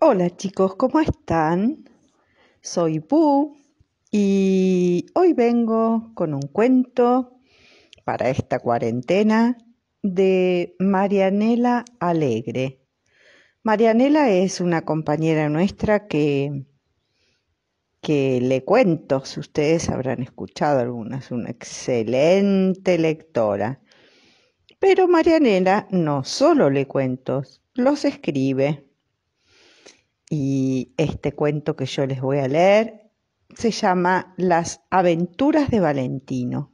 Hola chicos, ¿cómo están? Soy Pu y hoy vengo con un cuento para esta cuarentena de Marianela Alegre. Marianela es una compañera nuestra que, que le cuento, ustedes habrán escuchado algunas, una excelente lectora. Pero Marianela no solo le cuentos, los escribe y este cuento que yo les voy a leer se llama Las aventuras de Valentino.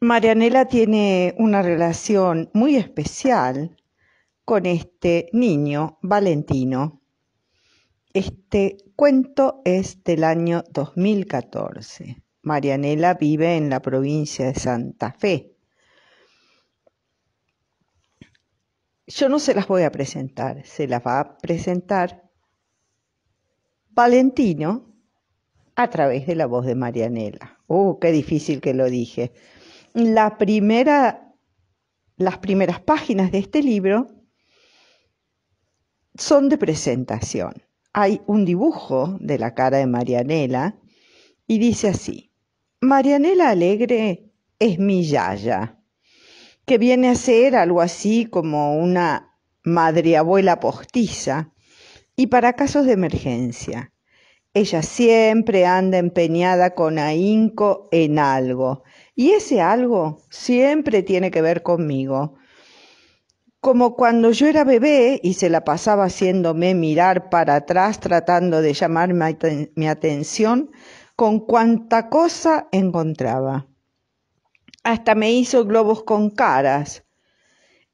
Marianela tiene una relación muy especial con este niño, Valentino. Este cuento es del año 2014. Marianela vive en la provincia de Santa Fe Yo no se las voy a presentar, se las va a presentar Valentino a través de la voz de Marianela. ¡Oh, qué difícil que lo dije! las primeras páginas de este libro son de presentación. Hay un dibujo de la cara de Marianela y dice así, Marianela Alegre es mi yaya que viene a ser algo así como una madre abuela postiza, y para casos de emergencia. Ella siempre anda empeñada con ahínco en algo, y ese algo siempre tiene que ver conmigo. Como cuando yo era bebé y se la pasaba haciéndome mirar para atrás tratando de llamar mi, atención con cuanta cosa encontraba. Hasta me hizo globos con caras.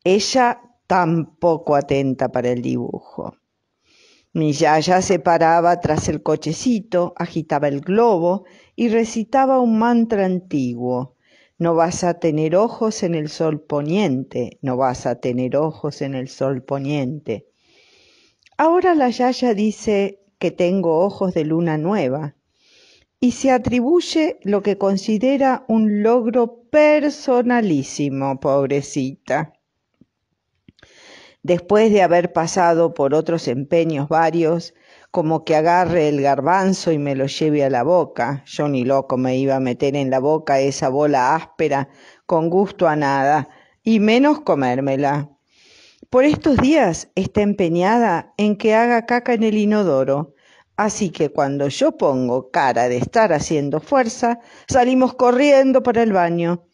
Ella tampoco atenta para el dibujo. Mi yaya se paraba tras el cochecito, agitaba el globo y recitaba un mantra antiguo. No vas a tener ojos en el sol poniente, no vas a tener ojos en el sol poniente. Ahora la yaya dice que tengo ojos de luna nueva y se atribuye lo que considera un logro personalísimo, pobrecita. Después de haber pasado por otros empeños varios, como que agarre el garbanzo y me lo lleve a la boca. Yo ni loco me iba a meter en la boca esa bola áspera, con gusto a nada, y menos comérmela. Por estos días está empeñada en que haga caca en el inodoro, Así que cuando yo pongo cara de estar haciendo fuerza, salimos corriendo para el baño.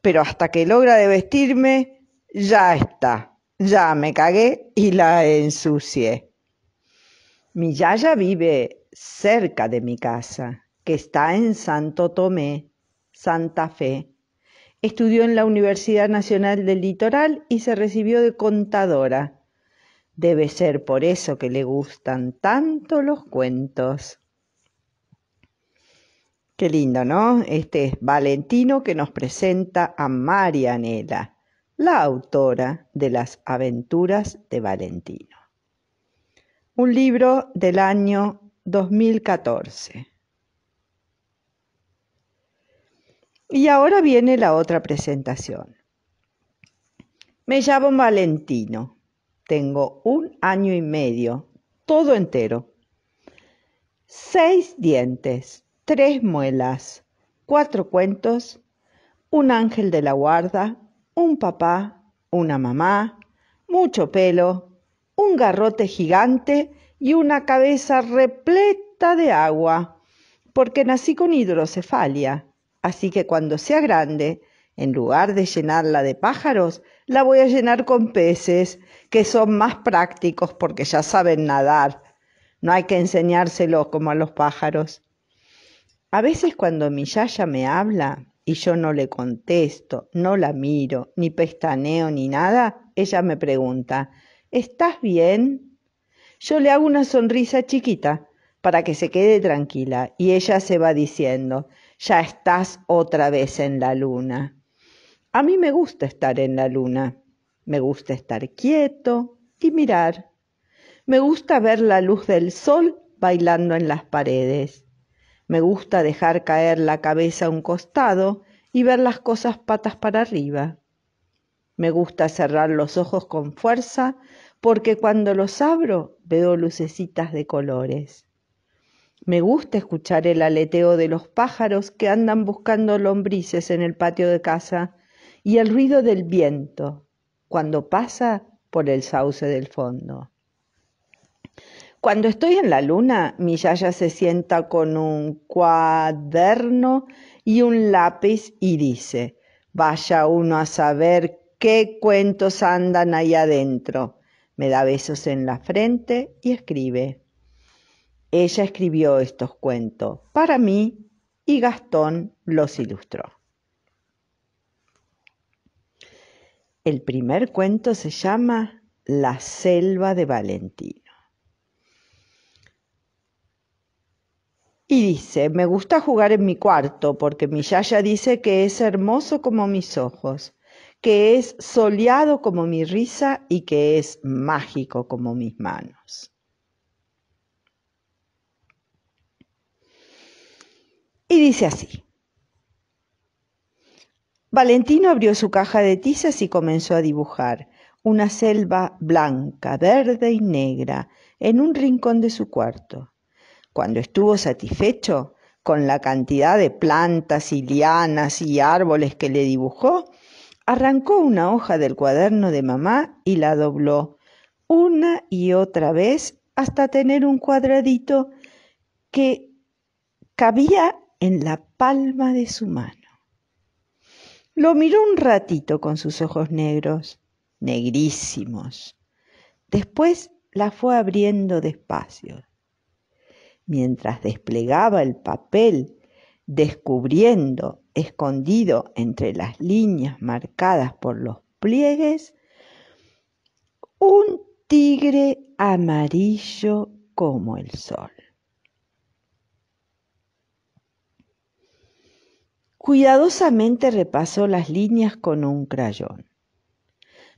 Pero hasta que logra de vestirme, ya está. Ya me cagué y la ensucié. Mi Yaya vive cerca de mi casa, que está en Santo Tomé, Santa Fe. Estudió en la Universidad Nacional del Litoral y se recibió de contadora. Debe ser por eso que le gustan tanto los cuentos. Qué lindo, ¿no? Este es Valentino que nos presenta a Marianela, la autora de Las aventuras de Valentino. Un libro del año 2014. Y ahora viene la otra presentación. Me llamo Valentino. Tengo un año y medio, todo entero. Seis dientes, tres muelas, cuatro cuentos, un ángel de la guarda, un papá, una mamá, mucho pelo, un garrote gigante y una cabeza repleta de agua, porque nací con hidrocefalia, así que cuando sea grande en lugar de llenarla de pájaros, la voy a llenar con peces, que son más prácticos porque ya saben nadar. No hay que enseñárselo como a los pájaros. A veces cuando mi yaya me habla y yo no le contesto, no la miro, ni pestaneo, ni nada, ella me pregunta, ¿estás bien? Yo le hago una sonrisa chiquita para que se quede tranquila y ella se va diciendo, ya estás otra vez en la luna. A mí me gusta estar en la luna, me gusta estar quieto y mirar. Me gusta ver la luz del sol bailando en las paredes. Me gusta dejar caer la cabeza a un costado y ver las cosas patas para arriba. Me gusta cerrar los ojos con fuerza porque cuando los abro veo lucecitas de colores. Me gusta escuchar el aleteo de los pájaros que andan buscando lombrices en el patio de casa y el ruido del viento cuando pasa por el sauce del fondo. Cuando estoy en la luna, mi yaya se sienta con un cuaderno y un lápiz y dice, vaya uno a saber qué cuentos andan ahí adentro. Me da besos en la frente y escribe. Ella escribió estos cuentos para mí y Gastón los ilustró. El primer cuento se llama La selva de Valentino. Y dice, me gusta jugar en mi cuarto porque mi yaya dice que es hermoso como mis ojos, que es soleado como mi risa y que es mágico como mis manos. Y dice así. Valentino abrió su caja de tizas y comenzó a dibujar una selva blanca, verde y negra en un rincón de su cuarto. Cuando estuvo satisfecho con la cantidad de plantas y lianas y árboles que le dibujó, arrancó una hoja del cuaderno de mamá y la dobló una y otra vez hasta tener un cuadradito que cabía en la palma de su mano. Lo miró un ratito con sus ojos negros, negrísimos. Después la fue abriendo despacio. Mientras desplegaba el papel, descubriendo, escondido entre las líneas marcadas por los pliegues, un tigre amarillo como el sol. Cuidadosamente repasó las líneas con un crayón.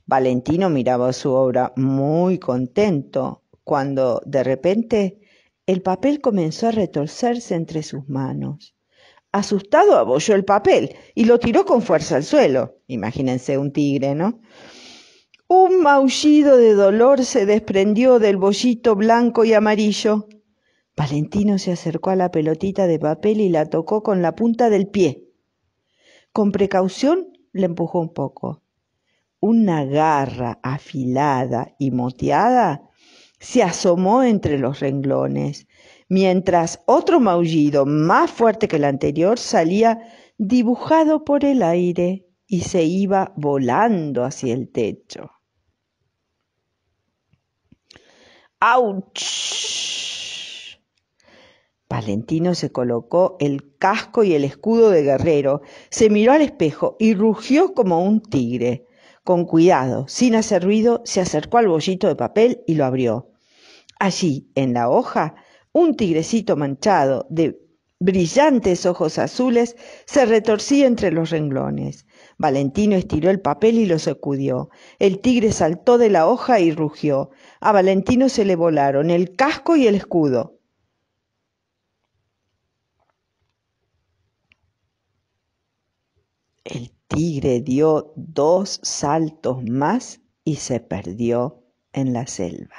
Valentino miraba su obra muy contento cuando de repente el papel comenzó a retorcerse entre sus manos. Asustado abolló el papel y lo tiró con fuerza al suelo. Imagínense un tigre, ¿no? Un maullido de dolor se desprendió del bollito blanco y amarillo. Valentino se acercó a la pelotita de papel y la tocó con la punta del pie. Con precaución le empujó un poco. Una garra afilada y moteada se asomó entre los renglones, mientras otro maullido más fuerte que el anterior salía dibujado por el aire y se iba volando hacia el techo. ¡Auch! Valentino se colocó el casco y el escudo de guerrero, se miró al espejo y rugió como un tigre. Con cuidado, sin hacer ruido, se acercó al bollito de papel y lo abrió. Allí, en la hoja, un tigrecito manchado de brillantes ojos azules se retorcía entre los renglones. Valentino estiró el papel y lo sacudió. El tigre saltó de la hoja y rugió. A Valentino se le volaron el casco y el escudo. tigre dio dos saltos más y se perdió en la selva.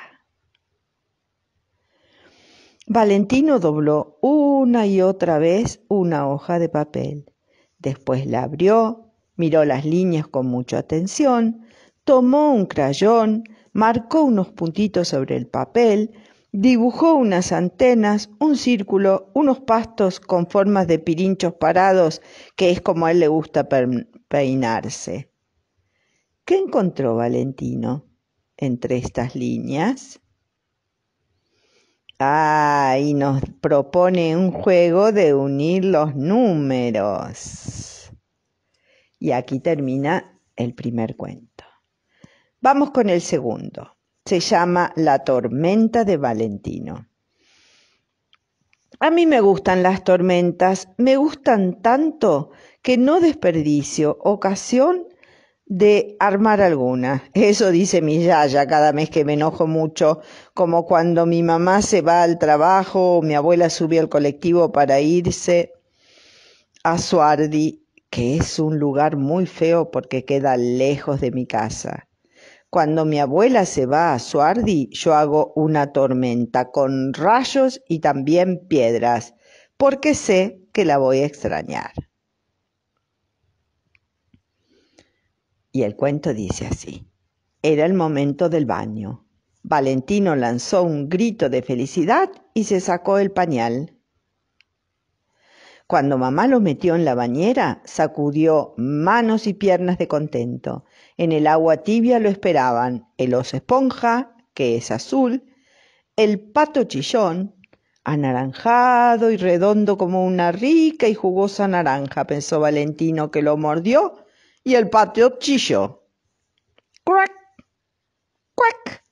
Valentino dobló una y otra vez una hoja de papel. Después la abrió, miró las líneas con mucha atención, tomó un crayón, marcó unos puntitos sobre el papel, dibujó unas antenas, un círculo, unos pastos con formas de pirinchos parados, que es como a él le gusta peinarse. ¿Qué encontró Valentino entre estas líneas? Ah, y nos propone un juego de unir los números. Y aquí termina el primer cuento. Vamos con el segundo. Se llama La tormenta de Valentino. A mí me gustan las tormentas, me gustan tanto que no desperdicio ocasión de armar alguna. Eso dice mi yaya cada mes que me enojo mucho, como cuando mi mamá se va al trabajo, mi abuela sube al colectivo para irse a Suardi, que es un lugar muy feo porque queda lejos de mi casa. Cuando mi abuela se va a Suardi, yo hago una tormenta con rayos y también piedras, porque sé que la voy a extrañar. Y el cuento dice así. Era el momento del baño. Valentino lanzó un grito de felicidad y se sacó el pañal. Cuando mamá lo metió en la bañera, sacudió manos y piernas de contento. En el agua tibia lo esperaban el oso esponja, que es azul, el pato chillón, anaranjado y redondo como una rica y jugosa naranja, pensó Valentino, que lo mordió y el pato chilló. cuac, cuac.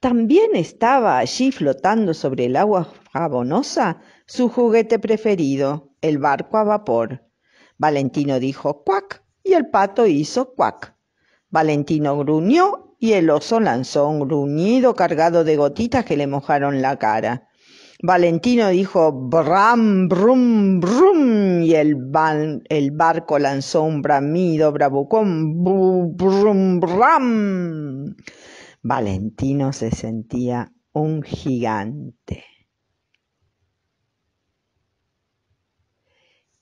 También estaba allí flotando sobre el agua jabonosa su juguete preferido, el barco a vapor. Valentino dijo cuac y el pato hizo cuac. Valentino gruñó y el oso lanzó un gruñido cargado de gotitas que le mojaron la cara. Valentino dijo bram, brum, brum, y el, el barco lanzó un bramido bravucón, brum, brum, bram. Valentino se sentía un gigante.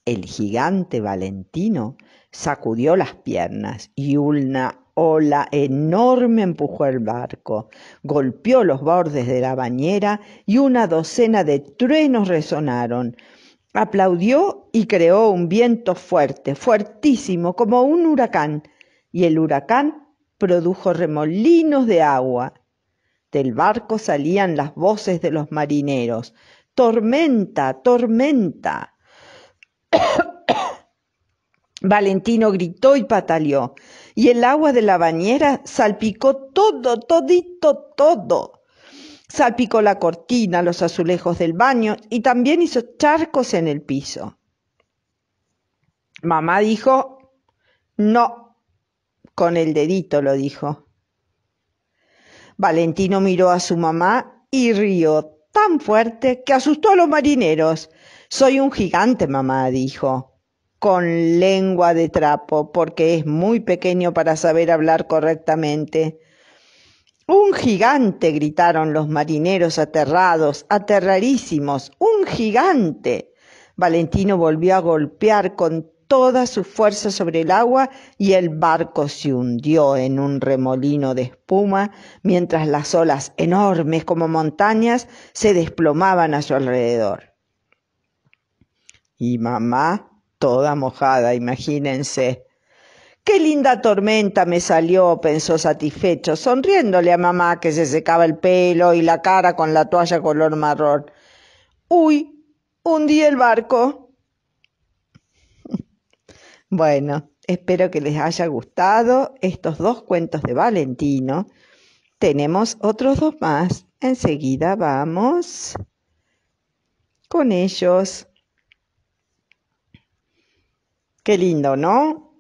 El gigante Valentino sacudió las piernas y una ola enorme empujó el barco, golpeó los bordes de la bañera y una docena de truenos resonaron. Aplaudió y creó un viento fuerte, fuertísimo, como un huracán, y el huracán produjo remolinos de agua. Del barco salían las voces de los marineros. Tormenta, tormenta. Valentino gritó y pataleó y el agua de la bañera salpicó todo, todito, todo. Salpicó la cortina, los azulejos del baño y también hizo charcos en el piso. Mamá dijo, no, con el dedito lo dijo. Valentino miró a su mamá y rió tan fuerte que asustó a los marineros. Soy un gigante, mamá, dijo con lengua de trapo, porque es muy pequeño para saber hablar correctamente. Un gigante, gritaron los marineros aterrados, aterrarísimos, un gigante. Valentino volvió a golpear con toda su fuerza sobre el agua y el barco se hundió en un remolino de espuma, mientras las olas enormes como montañas se desplomaban a su alrededor. Y mamá toda mojada, imagínense. Qué linda tormenta me salió, pensó satisfecho, sonriéndole a mamá que se secaba el pelo y la cara con la toalla color marrón. Uy, hundí el barco. bueno, espero que les haya gustado estos dos cuentos de Valentino. Tenemos otros dos más. Enseguida vamos con ellos. Qué lindo, ¿no?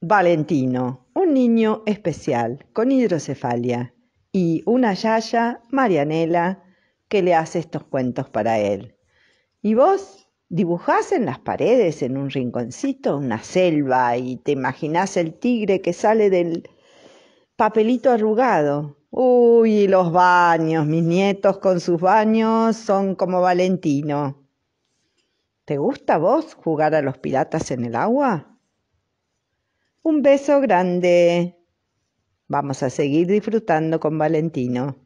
Valentino, un niño especial con hidrocefalia y una yaya, Marianela, que le hace estos cuentos para él. ¿Y vos? ¿Dibujás en las paredes, en un rinconcito, una selva y te imaginás el tigre que sale del papelito arrugado? Uy, los baños, mis nietos con sus baños son como Valentino. ¿Te gusta a vos jugar a los piratas en el agua? Un beso grande. Vamos a seguir disfrutando con Valentino.